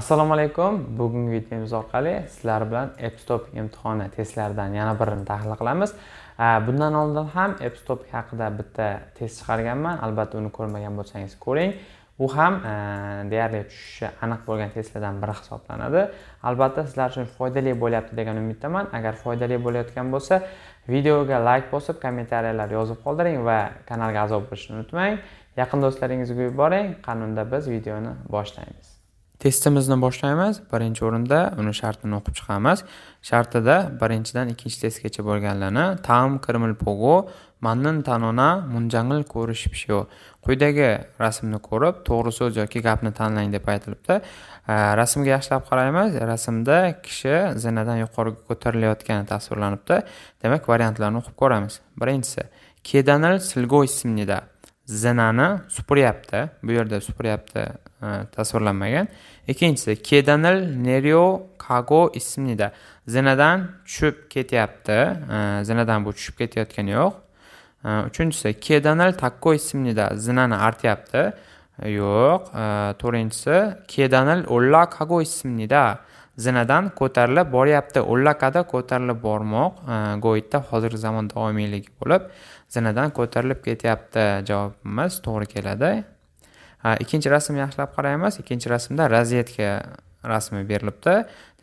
assalomu alaykum bugungi videomiz orqali sizlar bilan appstop imtihoni testlaridan yana birini tahlil qilamiz bundan oldin ham appstop haqida bitta test chiqarganman albatta uni ko'rmagan bo'lsangiz ko'ring u ham deyarli tushishi aniq bo'lgan testlardan biri hisoblanadi albatta sizlar uchun foydali bo'lyapti degan umiddaman agar foydali bo'layotgan bo'lsa videoga layk bosib kommentariyalar yozib qoldiring va kanalga a'zo bo'lishni unutmang yaqin do'stlaringizga yuboring qanunda biz videoni boshlaymiz testimizni boshlaymiz birinchi o'rinda uni shartini o'qib chiqamiz shartida birinchidan ikkinchi testgacha bo'lganlarni tam kirmil pogo mannin tanona munjangil ko'rishibshu quyidagi rasmni ko'rib to'g'ri so'z yoki gapni tanlang deb aytilibdi rasmga yaxshilab qaraymiz rasmda kishi zinadan yuqoriga ko'tarilayotgani tasvirlanibdi demak variantlarni o'qib ko'ramiz birinchisi kedanil silgo ismnida zinani supuryapti bu yerda supuryapti tasvirlanmagan ikkinchisi kedanil neryo kago ismnida zinadan tushib ketyapti zinadan bu tushib ketayotgani yo'q uchinchisi kedanil takko ismnida zinani artyapti yo'q to'rtinchisi kedanil o'lla kago ismnida zinadan ko'tarilib boryapti o'llakada ko'tarilib bormoq go'yitda hozirgi zamon davomiyligi bo'lib zinadan ko'tarilib ketyapti javobimiz to'g'ri keladi ikkinchi rasmni yaxshilab qaraymiz ikkinchi rasmda razvedka rasmi berilibdi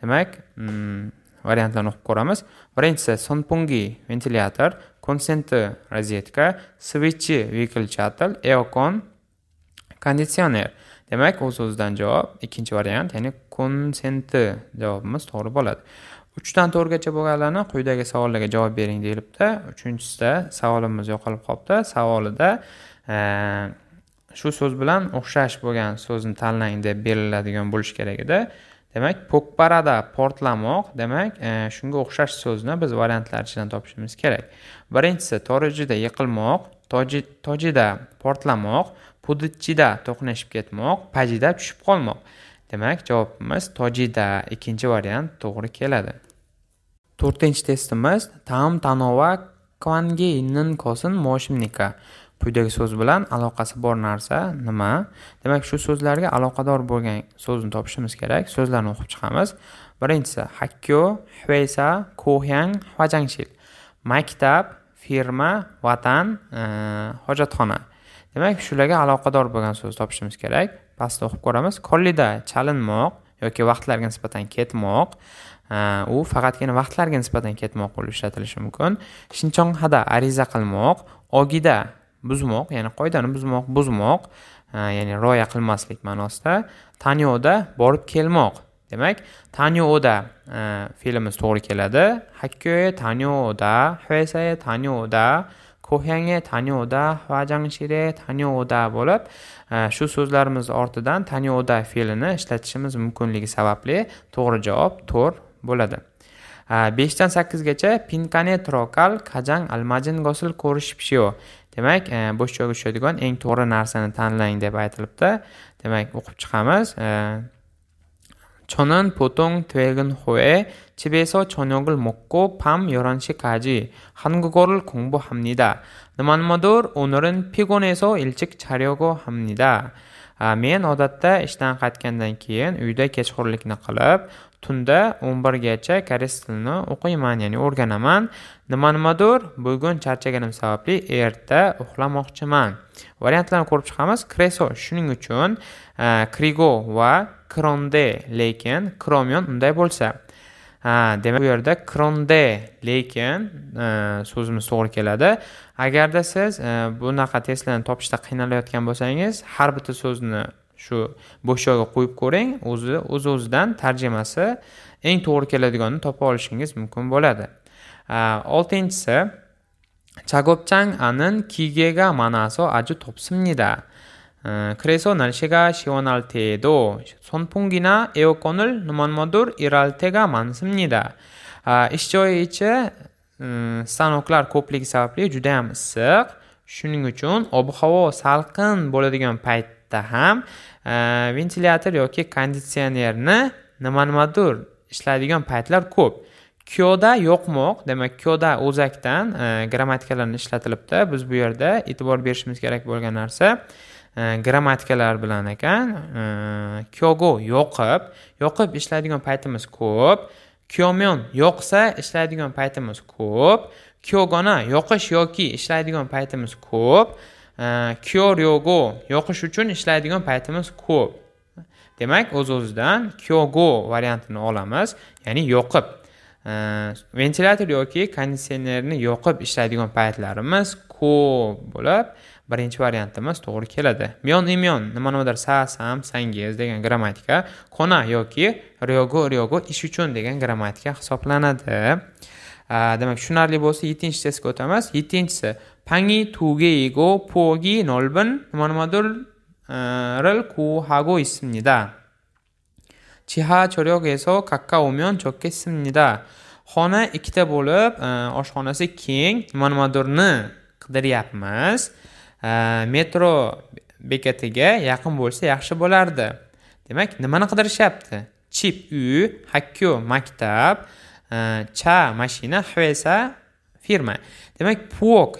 demak mm, variantlarni o'qib ko'ramiz birinchisi sonpungi ventilyator konsenti rozetka svichi выключатель eokon konditsioner demak o'z o'zidan javob ikkinchi variant ya'ni konsenti javobimiz to'g'ri bo'ladi uchdan to'rtgacha bo'lganlarni quyidagi savollarga javob bering deyilibdi uchinchisida savolimiz yo'qolib qolibdi savolida eh, shu so'z bilan o'xshash bo'lgan so'zni tanlang deb beriladigan bo'lishi kerak edi demak pokparada portlamoq demak e, shunga o'xshash so'zni biz variantlar ichidan topishimiz kerak birinchisi torijida yiqilmoq tojida portlamoq pudichida to'qnashib ketmoq pajida tushib qolmoq demak javobimiz tojida ikkinchi variant to'g'ri keladi to'rtinchi testimiz tam tanova kvangi nin kosin moshimnika quyidagi so'z bilan aloqasi bor narsa nima demak shu so'zlarga aloqador bo'lgan so'zni topishimiz kerak so'zlarni o'qib chiqamiz birinchisi hakkyo hvesa kohyang hajangshil maktab firma vatan e, hojatxona demak shularga aloqador bo'lgan so'zni topishimiz kerak pastda o'qib ko'ramiz kollida chalinmoq yoki vaqtlarga nisbatan ketmoq e, u faqatgina vaqtlarga nisbatan ketmoq bo'lib ishlatilishi mumkin shinchonhada ariza qilmoq ogida buzmoq ya'ni qoidani buzmoq buzmoq ya'ni rioya qilmaslik ma'nosida tanyoda borib kelmoq demak tanyoda fe'limiz to'g'ri keladi hakkoe tanyoda hvesae tanyoda ko'hyange tanyoda vajangshire tanyoda bo'lib shu so'zlarimiz ortidan tanyoda fe'lini ishlatishimiz mumkinligi sababli to'g'ri javob to'r bo'ladi beshdan sakkizgacha pinkane trokal kajang almajin gosil ko'rish pishio demak e, bo'sh joyga tushadigan eng to'g'ri narsani tanlang deb aytilibdi demak o'qib chiqamiz e, chonan putong tuegin hue chibeso chonyogil mokko pam yoranshi kaji hangugorl kungbu hamnida nimanimadur o'nirin pigoneso ilchik charyogo hamnida e, men odatda ishdan qaytgandan keyin uyda kechqurunlikni qilib tunda 11 gacha koreys tilini o'qiyman ya'ni o'rganaman nima nimadir bugun charchaganim sababli erta uxlamoqchiman variantlarni ko'rib chiqamiz kreso shuning uchun e, krigo va kronde lekin kromion unday bo'lsa ha e, demak bu yerda kronde lekin e, so'zimiz to'g'ri keladi agarda siz bunaqa testlarni topishda qiynalayotgan bo'lsangiz har bitta so'zni shu bo'sh joyga qo'yib ko'ring o'zi o'z o'zidan tarjimasi eng to'g'ri keladiganini topa olishingiz mumkin bo'ladi Э, oltinchisi 작업장 안은 기계가 많아서 아주 덥습니다. 그래서 날씨가 시원할 때에도 선풍기나 에어컨을 넘어모들 일할 때가 많습니다. ishjoyi ichi stanoklar ko'pligi sababli judayam issiq shuning uchun ob havo salqin bo'ladigan paytda ham э, ventilyator yoki konditsionerni nima nimadir ishlaydigan paytlar ko'p kyoda yo'qmoq demak kyoda o'zakdan e, grammatikalarni ishlatilibdi biz bu yerda e'tibor berishimiz kerak bo'lgan narsa e, grammatikalar bilan ekan e, kyogo yo'qib yo'qib ishlaydigan paytimiz ko'p kyomyon yo'qsa ishlaydigan paytimiz ko'p kyogona yoqish yoki ishlaydigan paytimiz ko'p e, kyoryogo yoqish uchun ishlaydigan paytimiz ko'p demak o'z o'zidan kyogo variantini olamiz ya'ni yo'qib ventilyator yoki konditsionerni yoqib ishlaydigan paytlarimiz ko'p bo'lib birinchi variantimiz to'g'ri keladi miyon imyon nima nimadir sa sam sangiz degan grammatika kona yoki ryogo ryogo ish uchun degan grammatika hisoblanadi demak tushunarli bo'lsa yettinchi testga o'tamiz yettinchisi pangi tuge igo pogi nolbin nima nimadir e, ril ku hago ismnida jiha choryog'eso kakkaomion 좋겠습니다. xona ikkita bo'lib oshxonasi keng manmadurni qidiryapmiz metro bekatiga yaqin bo'lsa yaxshi bo'lardi demak nimani qidirishyapti chip uy hakkyo maktab cha mashina hvesa firma demak puok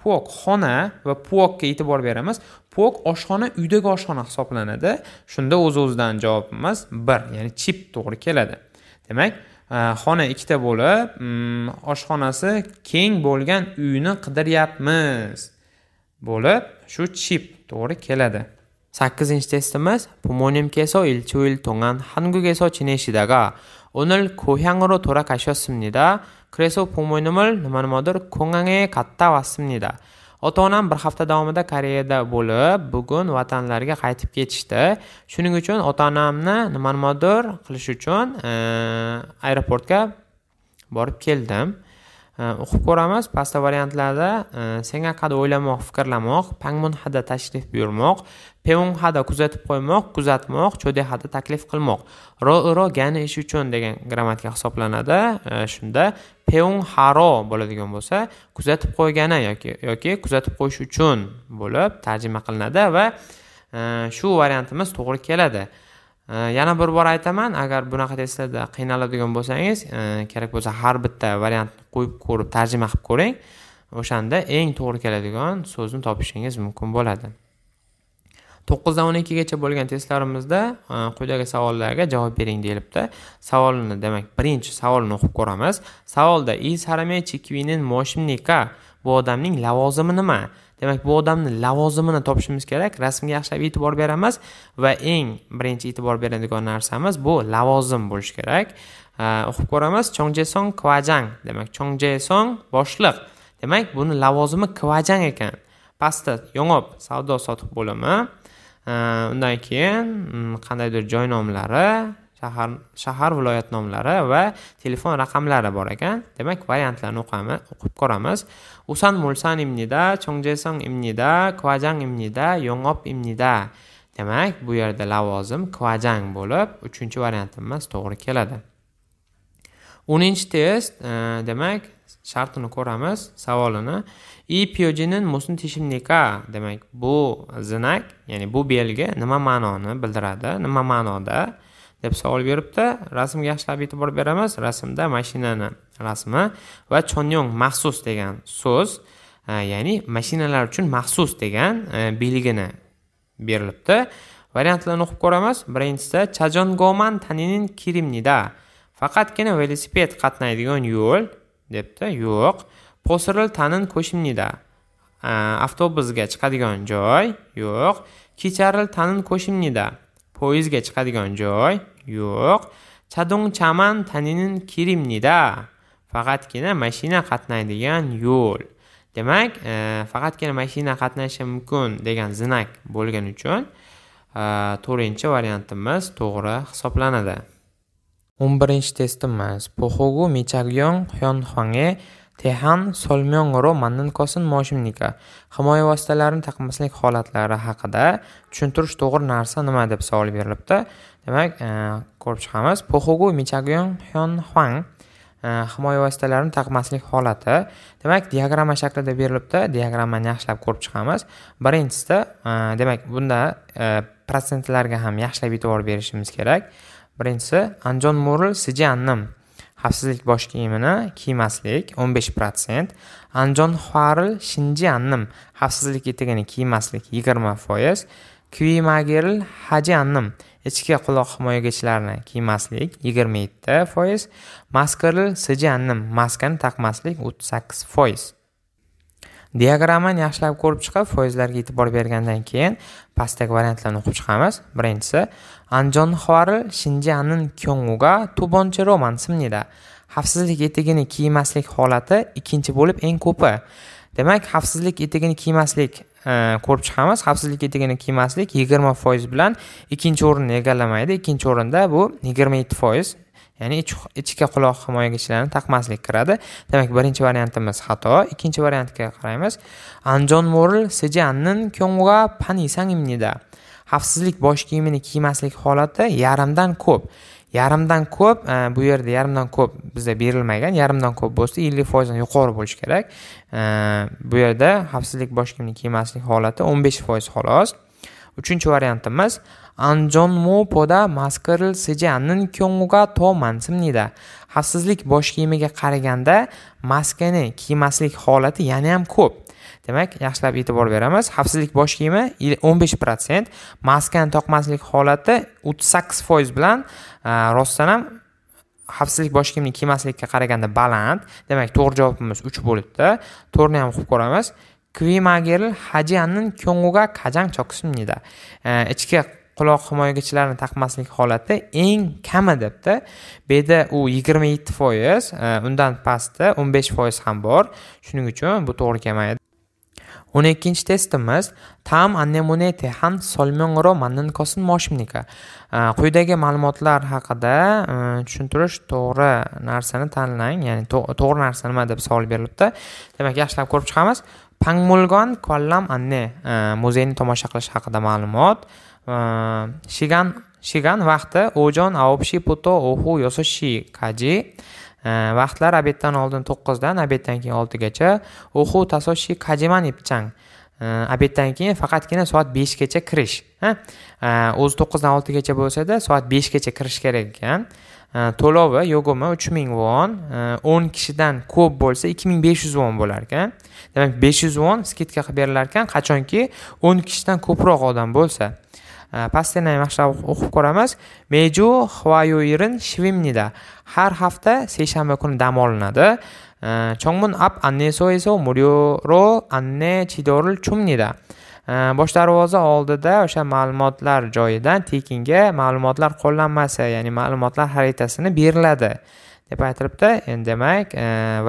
puok xona va puokka e'tibor beramiz Pok oshxona uydagi oshxona hisoblanadi. Shunda o'z-o'zidan javobimiz 1, ya'ni chip to'g'ri keladi. Demak, e, xona ikkita bo'lib, mm, oshxonasi keng bo'lgan uyni qidiryapmiz. Bo'lib, shu chip to'g'ri keladi. 8 테스트는 부모님께서 일주일 동안 한국에서 지내시다가 오늘 고향으로 돌아가셨습니다. 그래서 부모님을 만나러 공항에 갔다 왔습니다. ota onam bir hafta davomida koreyada bo'lib bugun vatanlariga qaytib ketishdi shuning uchun ota onamni nimanimadir qilish uchun aeroportga borib keldim o'qib э, ko'ramiz pastda variantlarda э, sen haqida o'ylamoq fikrlamoq hada tashrif buyurmoq hada kuzatib qo'ymoq kuzatmoq chodehada taklif qilmoq ro ro gani ish uchun degan grammatika hisoblanadi э, shunda haro bo'ladigan bo'lsa kuzatib qo'ygani yoki yoki kuzatib qo'yish uchun bo'lib tarjima qilinadi va shu variantimiz to'g'ri keladi Э, yana bir bor aytaman agar bunaqa testlarda qiynaladigan bo'lsangiz e, kerak bo'lsa har bitta variantni qo'yib ko'rib tarjima qilib ko'ring o'shanda eng to'g'ri keladigan so'zni topishingiz mumkin bo'ladi to'qqizdan o'n ikkigacha bo'lgan testlarimizda e, quyidagi savollarga javob bering deyilibdi savolni demak birinchi savolni o'qib ko'ramiz savolda i saramechik vinin moshimnika bu odamning lavozimi nima demak bu odamni lavozimini topishimiz kerak rasmga yaxshilab e'tibor beramiz va eng birinchi e'tibor beradigan narsamiz bu lavozim bo'lishi kerak o'qib ko'ramiz chongjesong kvajang demak chongjesong boshliq demak buni lavozimi kvajang ekan pastda yong'ob savdo sotiq bo'limi undan keyin hmm, qandaydir joy nomlari shahar shahar viloyat nomlari va telefon raqamlari bor ekan demak variantlarni o'qamiz o'qib ko'ramiz usan mulsan imnida chongjesong imnida kvajang imnida yong'op imnida demak bu yerda lavozim kvajang bo'lib uchinchi variantimiz to'g'ri keladi o'ninchi test e, demak shartini ko'ramiz savolini i pyojinin musn tishimnika demak bu zinak ya'ni bu belgi nima ma'noni bildiradi nima ma'noda deb savol beribdi rasmga yaxshilab e'tibor beramiz rasmda mashinani rasmi va chonyong maxsus degan so'z e, ya'ni mashinalar uchun maxsus degan e, belgini berilibdi variantlarni o'qib ko'ramiz birinchisi chajongoman taninin kirimnida faqatgina velosiped qatnaydigan yo'l debdi yo'q posiril tanin qo'shimnida e, avtobusga chiqadigan joy yo'q kecharil tanin qo'shimnida poyezdga chiqadigan joy yo'q chaman taninin kirimnida faqatgina mashina qatnaydigan yo'l demak e, faqatgina mashina qatnashi mumkin degan znak bo'lgani uchun e, to'rtinchi variantimiz to'g'ri hisoblanadi o'n birinchi testimiz pohogu michagyong hyonxonge tehan solmyongro mandan kosin moshimnika himoya vositalarini taqmaslik holatlari haqida tushuntirish to'g'ri narsa nima deb savol berilibdi demak e, ko'rib chiqamiz poxugu michagyon hyon huang e, himoya vositalarini taqmaslik holati demak diagramma shaklida berilibdi diagrammani yaxshilab ko'rib chiqamiz birinchisida e, demak bunda protsentlarga ham yaxshilab e'tibor berishimiz kerak birinchisi anjon murl sijannim xavfsizlik bosh kiyimini kiymaslik 15 protsent anjon huaril shinjiannim xavfsizlik etigini kiymaslik 20 foiz kvimagerl hajannim ichki quloq himoyagichlarni kiymaslik yigirma yetti foiz maskarli sijanni maskani taqmaslik o'ttiz sakkiz foiz diagrammani yaxshilab ko'rib chiqib foizlarga e'tibor bergandan keyin pastdagi variantlarni o'qib chiqamiz birinchisi anjonxori shinjanin kyonguga tubonchi roman simnida xavfsizlik etigini kiymaslik holati ikkinchi bo'lib eng ko'pi demak xavfsizlik etigini kiymaslik e, ko'rib chiqamiz xavfsizlik etigini kiymaslik yigirma foiz bilan ikkinchi o'rinni egallamaydi ikkinchi o'rinda bu yigirma yetti foiz ya'ni ichki quloq himoyagichlarini taqmaslik kiradi demak birinchi variantimiz xato ikkinchi variantga qaraymiz anjon moril siji annin kyongga pan xavfsizlik bosh kiyimini kiymaslik holati yarimdan ko'p yarimdan ko'p e, bu yerda yarimdan ko'p bizda berilmagan yarimdan ko'p bo'lsa ellik foizdan yuqori bo'lishi kerak e, bu yerda xavfsizlik bosh kiyimini kiymaslik holati o'n besh foiz xolos uchinchi variantimiz anjon 마스크를 쓰지 않는 경우가 더 많습니다. xavfsizlik bosh kiyimiga qaraganda maskani kiymaslik holati yana ham ko'p demak yaxshilab e'tibor beramiz xavfsizlik bosh kiyimi o'n besh protsent maskani toqmaslik holati o'ttiz sakkiz foiz bilan rostdan ham xavfsizlik bosh kiyimni kiymaslikka qaraganda baland demak to'g'ri javobimiz uch bo'libdi to'rtni ham o'qib ko'ramiz kvimagerl hajiannin ko'nguga kajang choqsimnida ichki quloq himoyagichlarni taqmaslik holati eng kami debdi bu yerda u yigirma yetti foiz undan pastda o'n besh foiz ham bor shuning uchun bu to'g'ri kelmaydi 12 ikkinchi testimiz tam annemunete техан solmonro mannan kosin moshimnika quyidagi ma'lumotlar haqida e, tushuntirish to'g'ri narsani tanlang ya'ni to'g'ri narsa nima deb savol berilibdi demak yaxshilab ko'rib chiqamiz Пангмулган kollam anne e, muzeyini tomosha qilish haqida ma'lumot e, shigan shigan vaqti ojon aobshi puto ohu yososhi kaji vaqtlar obeddan oldin to'qqizdan obeddan keyin oltigacha o'qu tasoshi kajiman ipchang obeddan keyin faqatgina soat beshgacha kirish o'zi to'qqizdan oltigacha bo'lsada soat beshgacha kirish kerak ekan to'lovi yogumi uch ming von o'n kishidan ko'p bo'lsa ikki ming besh yuz von bo'lar ekan demak besh yuz von skidka qilib berilar ekan qachonki o'n kishidan ko'proq odam bo'lsa pasternay yaxshilab o'qib ko'ramiz meju xvayuirin shvimnida har hafta seshanba kuni dam olinadi chongmun ap anne soeso muryoro anne chidoril chumnida bosh darvoza oldida o'sha ma'lumotlar joyidan tekinga ma'lumotlar qo'llanmasi ya'ni ma'lumotlar xaritasini beriladi deb aytilibdi endi demak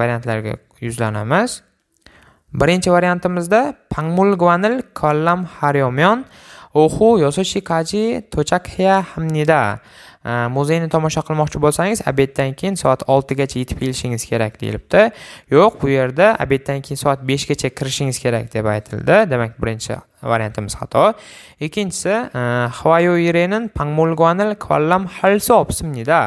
variantlarga yuzlanamiz birinchi variantimizda pangmul gvanil kollam haryomyon 오후 6시까지 도착해야 합니다. Э, muzeyni tomosha qilmoqchi bo'lsangiz obeddan keyin soat oltigacha yetib kelishingiz kerak deyilibdi yo'q bu yerda obeddan keyin soat beshgacha kirishingiz kerak deb aytildi demak birinchi variantimiz xato ikkinchisi e, havayu irenin pangmulguanil kvallam halsob simnida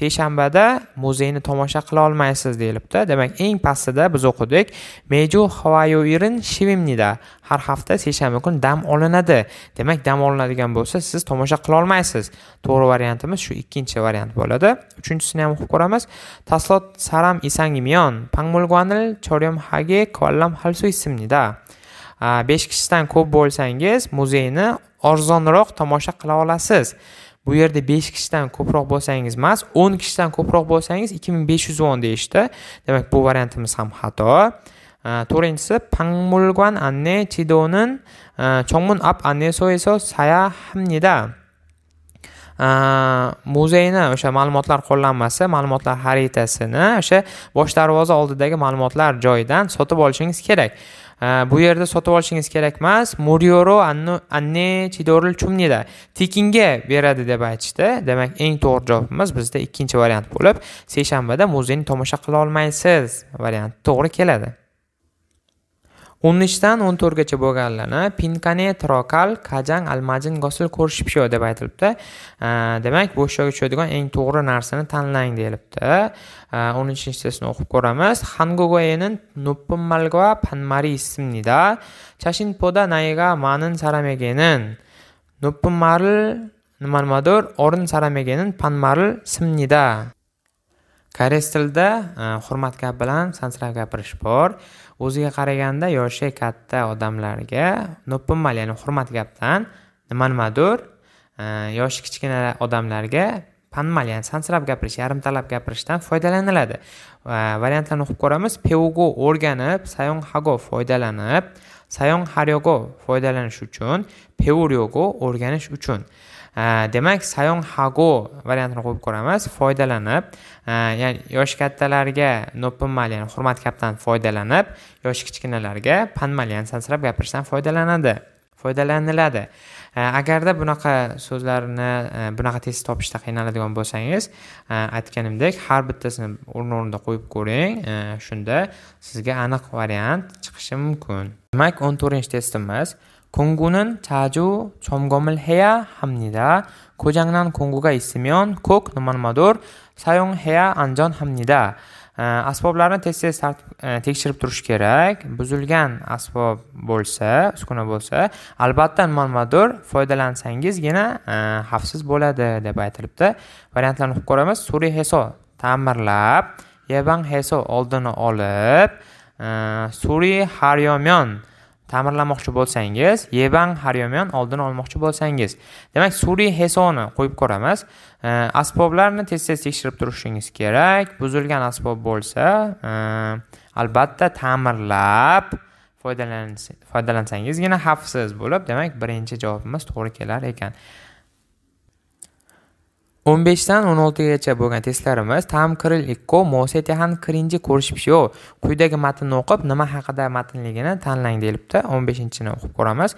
seshanbada muzeyni tomosha qila olmaysiz deyilibdi demak eng pastida biz o'qidik meju hvayo irin shivimnida har hafta seshanba kuni dam olinadi demak dam olinadigan bo'lsa siz tomosha qila olmaysiz to'g'ri variantimiz ko'ramiz shu ikkinchi variant bo'ladi uchinchisini ham o'qib ko'ramiz taslot saram isangimyon pangmulguanil choryom hage kvallam halsu ismnida besh kishidan ko'p bo'lsangiz muzeyni arzonroq tomosha qila olasiz bu yerda besh kishidan ko'proq bo'lsangiz emas o'n kishidan ko'proq bo'lsangiz ikki ming besh yuz o'n deyishdi demak bu variantimiz ham xato pangmulguan anne chidonin chongmun ap anne 안내소에서 saya hamnida muzeyni o'sha ma'lumotlar qo'llanmasi ma'lumotlar xaritasini o'sha bosh darvoza oldidagi ma'lumotlar joyidan sotib olishingiz kerak bu yerda sotib olishingiz kerak emas muryoro anne chidorl chumnida tekinga beradi deb aytishdi demak eng to'g'ri javobimiz bizda ikkinchi variant bo'lib seshanbada muzeyni tomosha qila olmaysiz varianti to'g'ri keladi 13-dan o'n to'rtgacha bo'lganlarni pinkane trokal kajang almajin gosil ko'rishibsho deb aytilibdi demak bo'shshoga tushadigan eng to'g'ri narsani tanlang deyilibdi o'n sini o'qib ko'ramiz hangogoyenin nuppunmalgva panmari ismnida chashinpoda nayga manin saramegenin nuppunmarl nimanimadir o'rin saramegenin panmarl simnida koreys tilida e, hurmat gap bilan sansirab gapirish bor o'ziga qaraganda yoshi katta odamlarga nopimal ya'ni hurmat gapdan nima nimadir e, yoshi kichkina odamlarga panmal ya'ni sansirab gapirish yarimtalab gapirishdan foydalaniladi variantlarni o'qib ko'ramiz peugo o'rganib sayong hago foydalanib sayong haryogo foydalanish uchun peuryogo o'rganish uchun demak sayong hago variantini qo'yib ko'ramiz foydalanib ya'ni yosh kattalarga nopunmal ya'ni hurmat gapdan foydalanib yoshi kichkinalarga panmal ya'ni sansirab gapirishdan foydalanadi foydalaniladi agarda bunaqa so'zlarni e, bunaqa test topishda qiynaladigan bo'lsangiz e, aytganimdek har bittasini o'rni o'rnida qo'yib ko'ring e, shunda sizga aniq variant chiqishi mumkin demak o'n to'rtinchi testimiz 공구는 자주 점검을 해야 합니다. 고장난 공구가 있으면 꼭 넘어마돌 사용해야 안전합니다. asboblarni tez tez tekshirib turish kerak buzilgan asbob bo'lsa uskuna bo'lsa albatta nimadir foydalansangizgina xavfsiz bo'ladi deb aytilibdi variantlarni o'qib ko'ramiz suri heso ta'mirlab yabang heso oldini olib suri haryomyon ta'mirlamoqchi bo'lsangiz yebang haryomyon oldini olmoqchi bo'lsangiz demak suriy hesoni qo'yib ko'ramiz asboblarni tez tez tekshirib turishingiz kerak buzilgan asbob bo'lsa albatta ta'mirlab foydalansangizgina xavfsiz bo'lib demak birinchi javobimiz to'g'ri kelar ekan 15 dan 16 gacha bo'lgan testlarimiz kiril ikko mosete han krinji ko'rishibsho quyidagi matnni o'qib nima haqida matnligini tanlang deyilibdi 15-chini o'qib ko'ramiz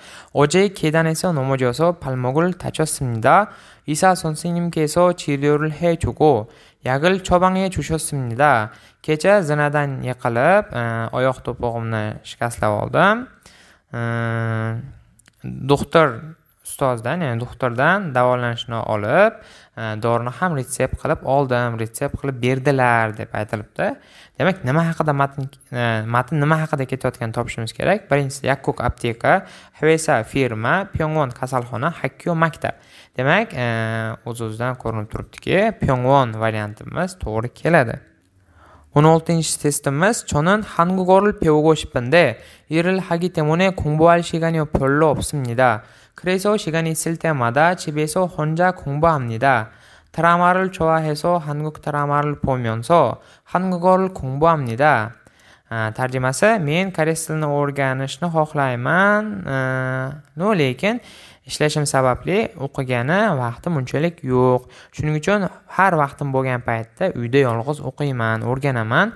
ojei kedanesa nomojoso palmogul isa 이사 chiryorul he chugo yagil 처방해 chushosimda kecha zinadan yiqilib oyoq to'pog'imni shikastlab oldim doktor ustozdan ya'ni doktordan davolanishni olib dorini э, ham retsept qilib oldim retsept qilib berdilar deb aytilibdi demak nima haqida matn e, matn nima haqida ketayotganini topishimiz kerak birinchisi yakkuk apteka hvesa firma pyongvon kasalxona hakkyo maktab demak e, o'z o'zidan ko'rinib turibdiki pyongvon variantimiz to'g'ri keladi o'n oltinchi testimiz 저는 hangugorl pevogoshpinde irl hagitemune 하기 pollo simnida 그래서 시간 있을 때마다 집에서 혼자 공부합니다. 드라마를 좋아해서 한국 드라마를 보면서 한국어를 공부합니다. 아, tarjimasi men koreys tilini o'rganishni xohlayman. Nu lekin ishlashim sababli o'qigani vaqtim unchalik yo'q shuning uchun har vaqtim bo'lgan paytda uyda yolg'iz o'qiyman o'rganaman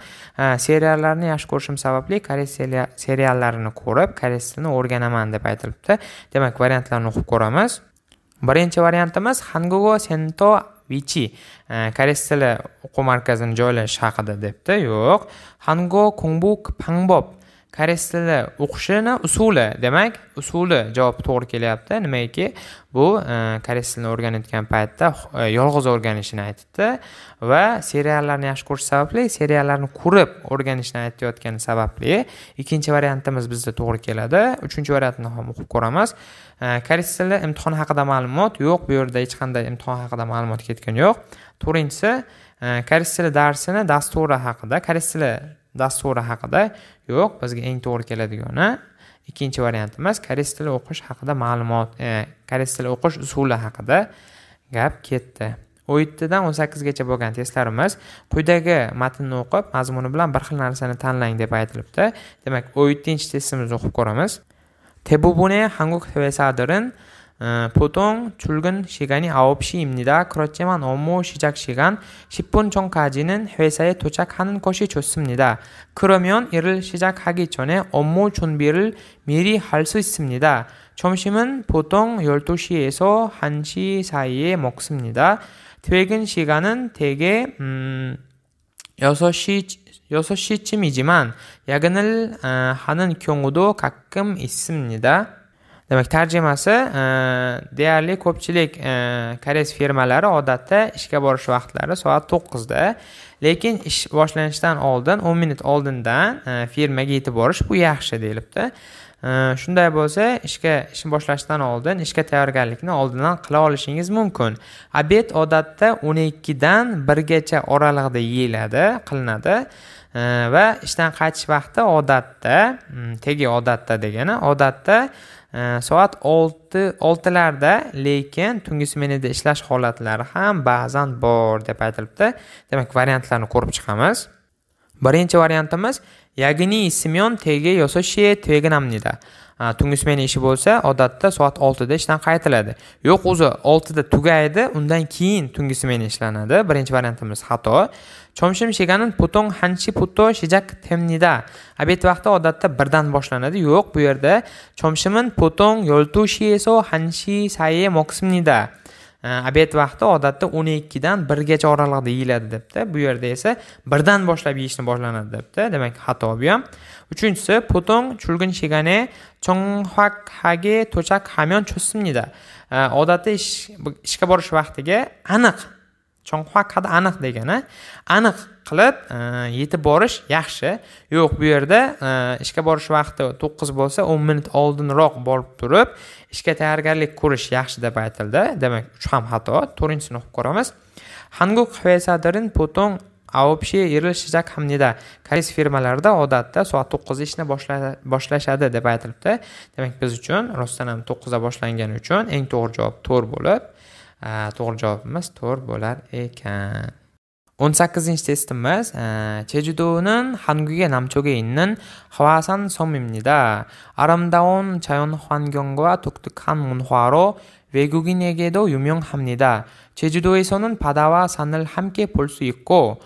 seriallarni yaxshi ko'rishim sababli koreys seriallarini ko'rib koreys tilini o'rganaman deb aytilibdi demak variantlarni o'qib ko'ramiz birinchi variantimiz hangugo sento vichi koreys tili o'quv markazini joylash haqida debdi yo'q hango kungbuk pangbob koreys tili o'qishini usuli demak usuli javob to'g'ri kelyapti nimaiki bu e, koreys tilini o'rganayotgan paytda e, yolg'iz o'rganishini aytibdi va seriallarni yaxshi ko'rish sababli seriallarni ko'rib o'rganishni aytayotgani sababli ikkinchi variantimiz bizda to'g'ri keladi uchinchi variantni ham o'qib ko'ramiz e, koreys tili imtihon haqida ma'lumot yo'q bu yerda hech qanday imtihon haqida ma'lumot ketgani yo'q to'rtinchisi koreys tili darsini dasturi haqida koreys tili dasturi haqida yo'q bizga eng to'g'ri keladigani ikkinchi variantimiz koreys tili o'qish haqida ma'lumot e, koreys tili o'qish usuli haqida gap ketdi o'n yettidan o'n sakkizgacha bo'lgan testlarimiz quyidagi matnni o'qib mazmuni bilan bir xil narsani tanlang deb aytilibdi demak o'n yettinchi testimizni o'qib ko'ramiz 대부분의 한국 회사들은 어, 보통 출근 시간이 9시입니다. 그렇지만 업무 시작 시간 10분 전까지는 회사에 도착하는 것이 좋습니다. 그러면 일을 시작하기 전에 업무 준비를 미리 할 수 있습니다. 점심은 보통 12시에서 1시 사이에 먹습니다. 퇴근 시간은 대개 음, 6시 6시쯤이지만 야근을 어, 하는 경우도 가끔 있습니다. demak tarjimasi e, deyarli ko'pchilik e, koreys firmalari odatda ishga borish vaqtlari soat to'qqizda lekin ish boshlanishidan oldin o'n minut oldindan e, firmaga yetib borish bu yaxshi deyilibdi shunday bo'lsa ishga ish boshlashdan oldin ishga tayyorgarlikni oldindan qila olishingiz mumkin obed odatda o'n ikkidan birgacha oralig'ida yeyiladi qilinadi va ishdan qaytish vaqti odatda tegi odatda degani odatda Э, soat 6 oltilarda lekin tungi smenada ishlash holatlari ham ba'zan bor deb aytilibdi demak variantlarni ko'rib chiqamiz birinchi variantimiz yagni семен теге yosa she теге намнида tungi smena ishi bo'lsa odatda soat oltida ishdan qaytiladi yo'q o'zi oltida tugaydi undan keyin tungi smena ishlanadi birinchi variantimiz xato chomshim shiganin putong hanchi puto shijak temnida обед vaqti odatda birdan boshlanadi yo'q bu yerda chomshimin putong yo'ltushi shieso hanshi saye moksimnida obed э, vaqti odatda o'n ikkidan birgacha oralig'ida yeyiladi debdi bu yerda esa birdan boshlab yeyishni boshlanadi debdi demak xato bu ham uchinchisi putong chulgun shigane chonghage to'chak hamyon cho'simnida э, odatda ishga borish vaqtiga aniq chonghak hadi aniq degani aniq qilib e, yetib borish yaxshi yo'q bu yerda e, ishga borish vaqti to'qqiz bo'lsa o'n minut oldinroq borib turib ishga tayyorgarlik ko'rish yaxshi deb aytildi demak uch ham xato to'rtinchisini o'qib ko'ramiz hanguk hamnida koreys firmalarida odatda soat to'qqizda ishni boshlashadi deb aytilibdi demak biz uchun rostdan ham to'qqizda boshlangani uchun eng to'g'ri javob to'rt bo'lib e, to'g'ri javobimiz to'rt bo'lar ekan 18인치 테스템입니 제주도는 한국의 남쪽에 있는 화산 섬입니다. 아름다운 자연 환경과 독특한 문화로 외국인에게도 유명합니다. 제주도에서는 바다와 산을 함께 볼 수 있고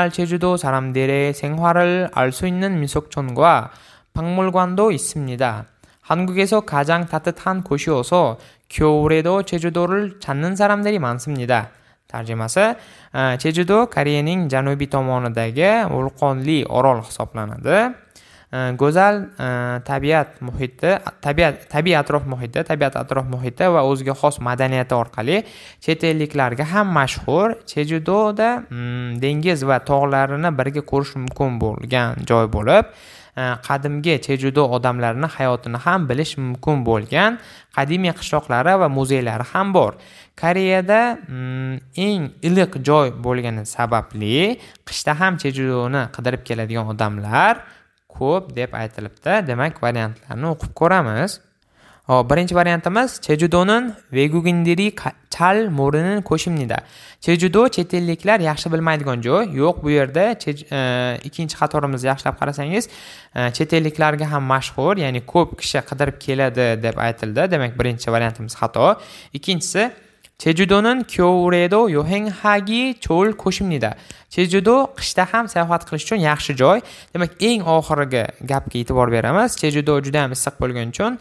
옛날 제주도 사람들의 생활을 알 수 있는 민속촌과 박물관도 있습니다. 한국에서 가장 따뜻한 곳이어서 겨울에도 제주도를 찾는 사람들이 많습니다. tarjimasi chejudo koreyaning janubiy tomonidagi vulqonli orol hisoblanadi go'zal e, tabiat muhiti tabiat tabiiy atrof muhiti tabiat atrof muhiti va o'ziga xos madaniyati orqali chet elliklarga ham mashhur chejudoda mm, dengiz va tog'larini birga ko'rish mumkin bo'lgan joy bo'lib E, qadimgi chejudo odamlarini hayotini ham bilish mumkin bo'lgan qadimiy qishloqlari va muzeylari ham bor koreyada mm, eng iliq joy bo'lgani sababli qishda ham chejudoni qidirib keladigan odamlar ko'p deb aytilibdi demak variantlarni o'qib ko'ramiz 어, 브랜치 바리안타마스 제주도는 외국인들이 가, 잘 모르는 곳입니다. 제주도 chetelliklar yaxshi bilmaydigan joy. Yo'q, bu yerda e, ikkinchi qatorimizni yaxshilab qarasangiz, chet elliklarga ham mashhur, ya'ni ko'p kishi qidirib keladi deb aytildi. Demak, birinchi variantimiz xato. Ikkinchisi 제주도는 겨울에도 여행하기 좋을 곳입니다. 제주도 qishda ham sayohat qilish uchun yaxshi joy. Demak, eng oxirgi gapga e'tibor beramiz. Jejudo juda ham issiq bo'lgani uchun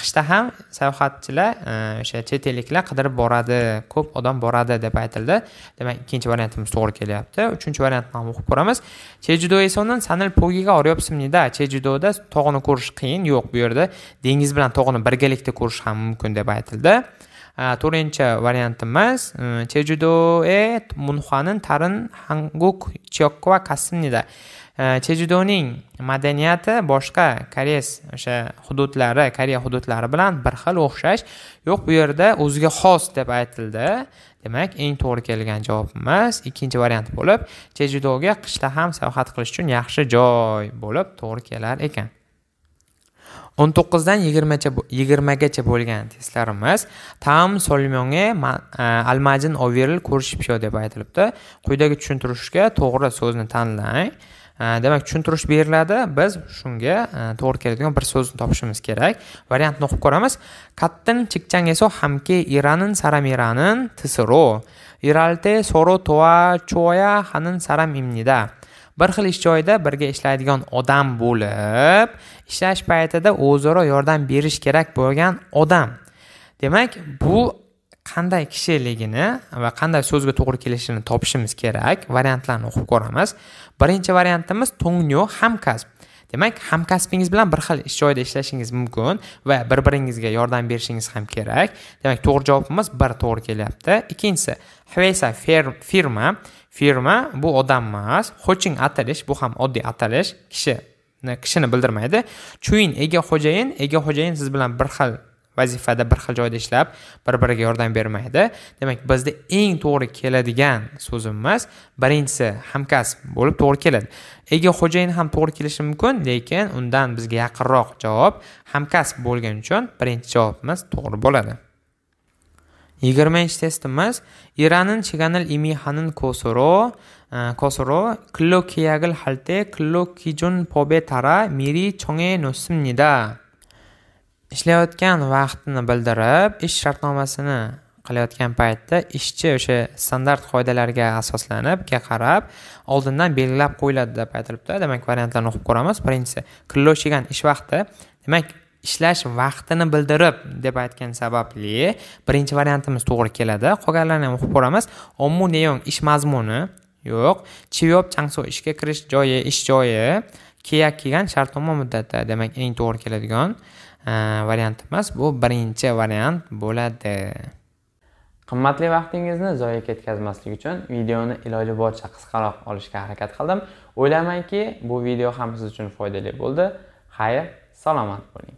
qishda ham sayohatchilar o'sha chet elliklar qidirib boradi, ko'p odam boradi deb aytildi. Demak, ikkinchi variantimiz to'g'ri kelyapti. Uchinchi variantni ham o'qib ko'ramiz. Jejudo esonan sanil pogiga oryapsimnida. Jejudoda tog'ni ko'rish qiyin, yo'q bu yerda dengiz bilan tog'ni birgalikda ko'rish ham mumkin deb aytildi. to'rtinchi variantimiz chejudoe munxuanin tarin hanguk chiyokkva kasinida chejudoning madaniyati boshqa koreys o'sha hududlari koreya hududlari bilan bir xil o'xshash yo'q bu yerda o'ziga xos deb aytildi demak eng to'g'ri kelgan javobimiz ikkinchi variant bo'lib chejudoga qishda ham sayohat qilish uchun yaxshi joy bo'lib to'g'ri kelar ekan o'n to'qqizdan yigirmacha yigirmagacha bo'lgan testlarimiz tam solmonga e, almajin overil pisho deb aytilibdi quyidagi tushuntirishga to'g'ri so'zni tanlang e, demak tushuntirish beriladi biz shunga e, to'g'ri keladigan bir so'zni topishimiz kerak variantni o'qib ko'ramiz kattin eso hamki iranin iranin tisro iralte soro toa choya hanin saram imnida bir xil ish joyida birga ishlaydigan odam bo'lib ishlash paytida o'zaro yordam berish kerak bo'lgan odam demak bu qanday kishiligini va qanday so'zga to'g'ri kelishini topishimiz kerak variantlarni o'qib ko'ramiz birinchi variantimiz tungyo hamkasb demak hamkasbingiz bilan bir xil ish joyida ishlashingiz mumkin va bir biringizga yordam berishingiz ham kerak demak to'g'ri javobimiz bir to'g'ri kelyapti ikkinchisi hvesa firma firma bu odam emas xoching atalish bu ham oddiy atalish kishi kishini bildirmaydi chuin ega xo'jayin ega xo'jayin siz bilan bir xil vazifada bir xil joyda ishlab bir biriga yordam bermaydi demak bizda eng to'g'ri keladigan so'zimiz birinchisi hamkasb bo'lib to'g'ri keladi ega xo'jayin ham to'g'ri kelishi mumkin lekin undan bizga yaqinroq javob hamkasb bo'lgani uchun birinchi javobimiz to'g'ri bo'ladi yigirmanchi testimiz iranin chiganil imi hanin kosuro 것으로 근로계약을 할때 때 근로기준 법에 따라 미리 정해 놓습니다. ishlayotgan vaqtini bildirib ish shartnomasini qilayotgan paytda ishchi o'sha standart qoidalarga asoslanib ga qarab oldindan belgilab qo'yiladi deb aytilibdi demak variantlarni o'qib ko'ramiz birinchisi kloshigan ish vaqti demak ishlash vaqtini bildirib deb aytgan sababli birinchi variantimiz to'g'ri keladi qolganlarini ham o'qib ko'ramiz ommu neyong ish mazmuni yo'q chivyob changso ishga kirish joyi ish joyi kiyak kelgan shartnoma muddati demak eng to'g'ri keladigan e, variant emas bu birinchi variant bo'ladi qimmatli vaqtingizni zoya ketkazmaslik uchun videoni iloji boricha qisqaroq olishga harakat qildim o'ylaymanki bu video ham siz uchun foydali bo'ldi xayr salomat bo'ling